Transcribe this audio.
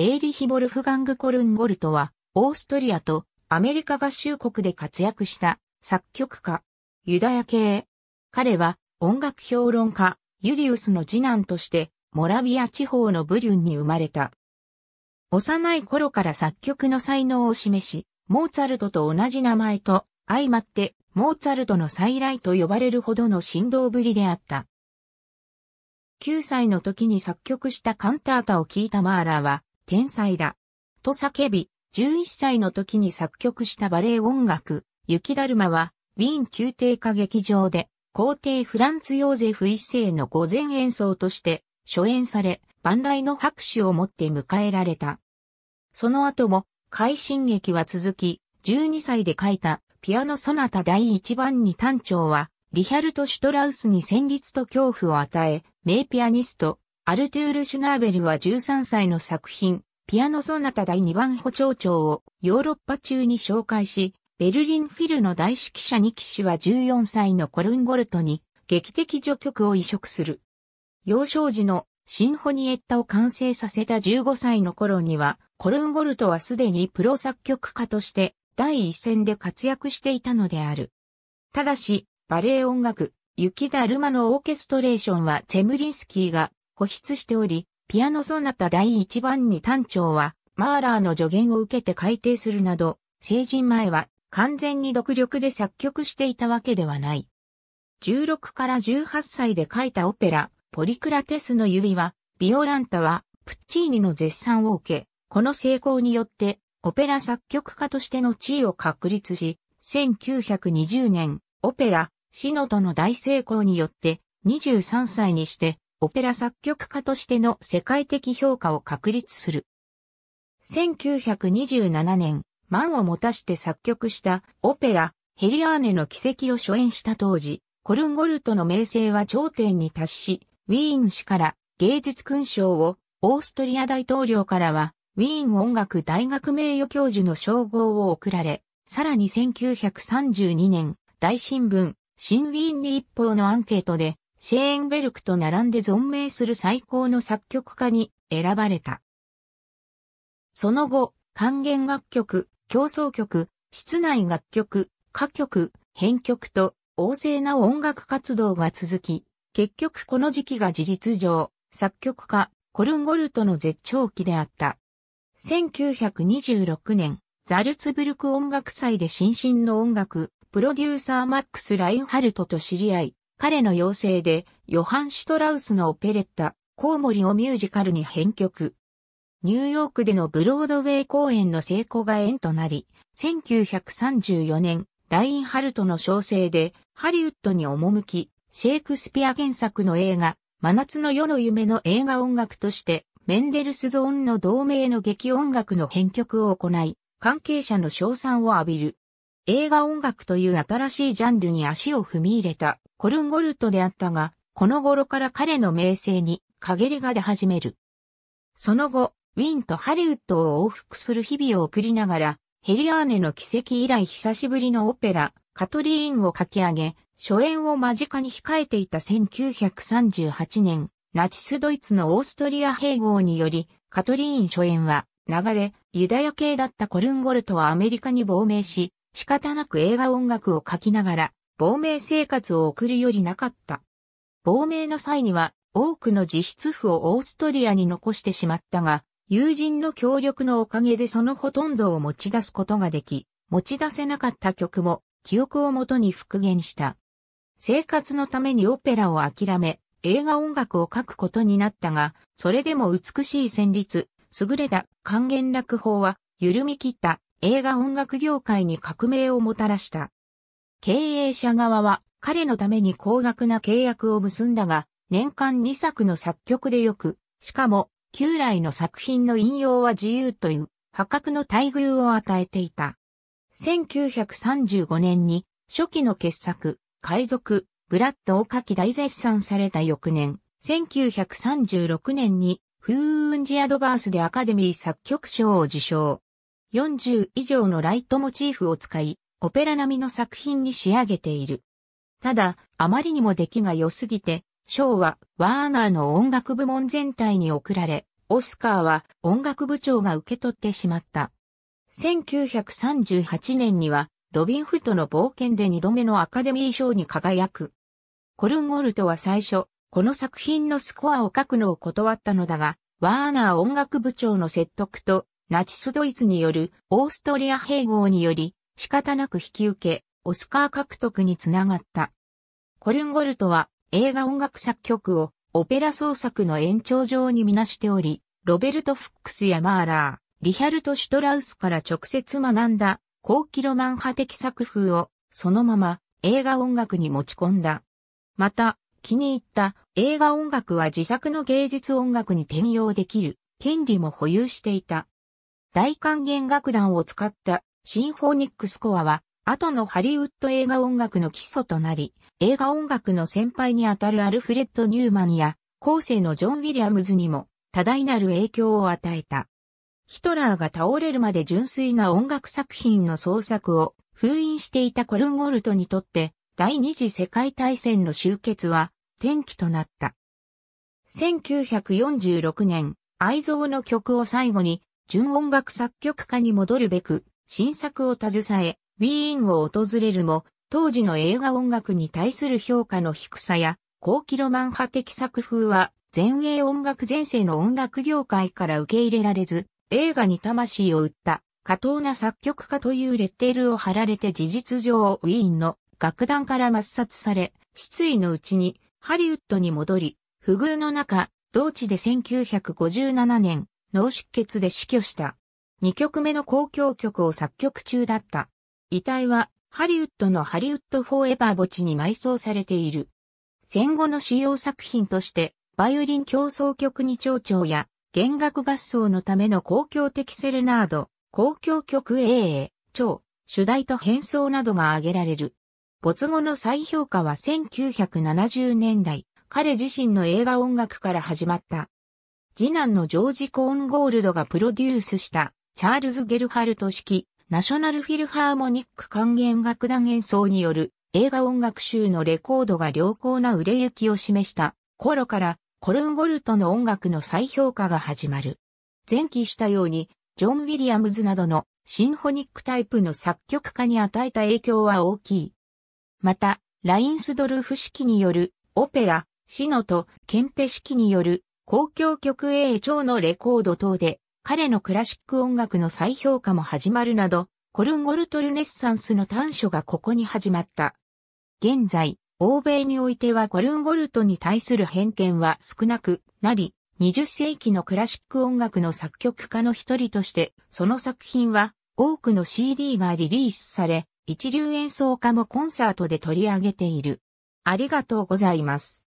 エーリヒ・ボルフガング・コルンゴルトは、オーストリアとアメリカ合衆国で活躍した作曲家、ユダヤ系。彼は音楽評論家、ユリウスの次男として、モラビア地方のブリュンに生まれた。幼い頃から作曲の才能を示し、モーツァルトと同じ名前と相まって、モーツァルトの再来と呼ばれるほどの振動ぶりであった。9歳の時に作曲したカンタータを聴いたマーラーは、天才だ。と叫び、11歳の時に作曲したバレエ音楽、雪だるまは、ウィーン宮廷歌劇場で、皇帝フランツ・ヨーゼフ一世の御前演奏として、初演され、万来の拍手をもって迎えられた。その後も、快進撃は続き、12歳で書いた、ピアノソナタ第1番に短調は、リヒャルト・シュトラウスに旋律と恐怖を与え、名ピアニスト、アルトゥール・シュナーベルは13歳の作品、ピアノソナタ第2番補聴調をヨーロッパ中に紹介し、ベルリンフィルの大指揮者2騎士は14歳のコルンゴルトに劇的序曲を移植する。幼少時のシンフォニエッタを完成させた15歳の頃には、コルンゴルトはすでにプロ作曲家として第一線で活躍していたのである。ただし、バレエ音楽、雪だるまのオーケストレーションはチェムリンスキーが保筆しており、ピアノソナタ第1番に単調は、マーラーの助言を受けて改訂するなど、成人前は完全に独力で作曲していたわけではない。16から18歳で書いたオペラ、ポリクラテスの指は、ビオランタは、プッチーニの絶賛を受け、この成功によって、オペラ作曲家としての地位を確立し、1920年、オペラ、シノとの大成功によって、23歳にして、オペラ作曲家としての世界的評価を確立する。1927年、満を持たして作曲したオペラ、ヘリアーネの奇跡を初演した当時、コルンゴルトの名声は頂点に達し、ウィーン氏から芸術勲章を、オーストリア大統領からは、ウィーン音楽大学名誉教授の称号を贈られ、さらに1932年、大新聞、新ウィーンに一報のアンケートで、シェーンベルクと並んで存命する最高の作曲家に選ばれた。その後、還元楽曲、競争曲、室内楽曲、歌曲、編曲と旺盛な音楽活動が続き、結局この時期が事実上、作曲家、コルンゴルトの絶頂期であった。1926年、ザルツブルク音楽祭で新進の音楽、プロデューサーマックス・ラインハルトと知り合い、彼の要請で、ヨハン・シュトラウスのオペレッタ、コウモリをミュージカルに編曲。ニューヨークでのブロードウェイ公演の成功が縁となり、1934年、ラインハルトの小生で、ハリウッドに赴き、シェイクスピア原作の映画、真夏の夜の夢の映画音楽として、メンデルスゾーンの同盟の劇音楽の編曲を行い、関係者の称賛を浴びる。映画音楽という新しいジャンルに足を踏み入れたコルンゴルトであったが、この頃から彼の名声に陰りが出始める。その後、ウィンとハリウッドを往復する日々を送りながら、ヘリアーネの奇跡以来久しぶりのオペラ、カトリーンを書き上げ、初演を間近に控えていた1938年、ナチスドイツのオーストリア併合により、カトリーン初演は、流れ、ユダヤ系だったコルンゴルトはアメリカに亡命し、仕方なく映画音楽を書きながら、亡命生活を送るよりなかった。亡命の際には多くの自筆譜をオーストリアに残してしまったが、友人の協力のおかげでそのほとんどを持ち出すことができ、持ち出せなかった曲も記憶をもとに復元した。生活のためにオペラを諦め、映画音楽を書くことになったが、それでも美しい旋律、優れた還元楽法は、緩み切った映画音楽業界に革命をもたらした。経営者側は彼のために高額な契約を結んだが、年間2作の作曲でよく、しかも、旧来の作品の引用は自由という破格の待遇を与えていた。1935年に初期の傑作、海賊、ブラッドを書き大絶賛された翌年、1936年に風雲寺アドバースでアカデミー作曲賞を受賞。40以上のライトモチーフを使い、オペラ並みの作品に仕上げている。ただ、あまりにも出来が良すぎて、賞はワーナーの音楽部門全体に贈られ、オスカーは音楽部長が受け取ってしまった。1938年には、ロビンフトの冒険で2度目のアカデミー賞に輝く。コルンゴルトは最初、この作品のスコアを書くのを断ったのだが、ワーナー音楽部長の説得と、ナチスドイツによるオーストリア併合により、仕方なく引き受け、オスカー獲得につながった。コルンゴルトは映画音楽作曲をオペラ創作の延長上にみなしており、ロベルト・フックスやマーラー、リヒャルト・シュトラウスから直接学んだ高キロマン派的作風をそのまま映画音楽に持ち込んだ。また、気に入った映画音楽は自作の芸術音楽に転用できる権利も保有していた。大還元楽団を使ったシンフォニックスコアは、後のハリウッド映画音楽の基礎となり、映画音楽の先輩にあたるアルフレッド・ニューマンや、後世のジョン・ウィリアムズにも、多大なる影響を与えた。ヒトラーが倒れるまで純粋な音楽作品の創作を封印していたコルンゴルトにとって第二次世界大戦の終結は転機となった。1946年、愛蔵の曲を最後に純音楽作曲家に戻るべく新作を携え、ウィーンを訪れるも、当時の映画音楽に対する評価の低さや、高貴ロマン派的作風は、前衛音楽前世の音楽業界から受け入れられず、映画に魂を売った、過当な作曲家というレッテルを貼られて事実上ウィーンの楽団から抹殺され、失意のうちにハリウッドに戻り、不遇の中、同地で1957年、脳出血で死去した。2曲目の公共曲を作曲中だった。遺体はハリウッドのハリウッドフォーエバー墓地に埋葬されている。戦後の使用作品として、バイオリン競争曲に蝶々や、弦楽合奏のための公共的セルナード、公共曲 AA、超主題と変装などが挙げられる。没後の再評価は1970年代、彼自身の映画音楽から始まった。次男のジョージ・コーンゴールドがプロデュースしたチャールズ・ゲルハルト式、ナショナルフィルハーモニック管弦楽団演奏による映画音楽集のレコードが良好な売れ行きを示した頃からコルンゴルトの音楽の再評価が始まる。前期したように、ジョン・ウィリアムズなどのシンフォニックタイプの作曲家に与えた影響は大きい。また、ラインスドルフ式によるオペラ、シノとケンペ式による公共曲 A 調のレコード等で彼のクラシック音楽の再評価も始まるなど、コルンゴルトルネッサンスの短所がここに始まった。現在、欧米においてはコルンゴルトに対する偏見は少なくなり、20世紀のクラシック音楽の作曲家の一人として、その作品は多くの CD がリリースされ、一流演奏家もコンサートで取り上げている。ありがとうございます。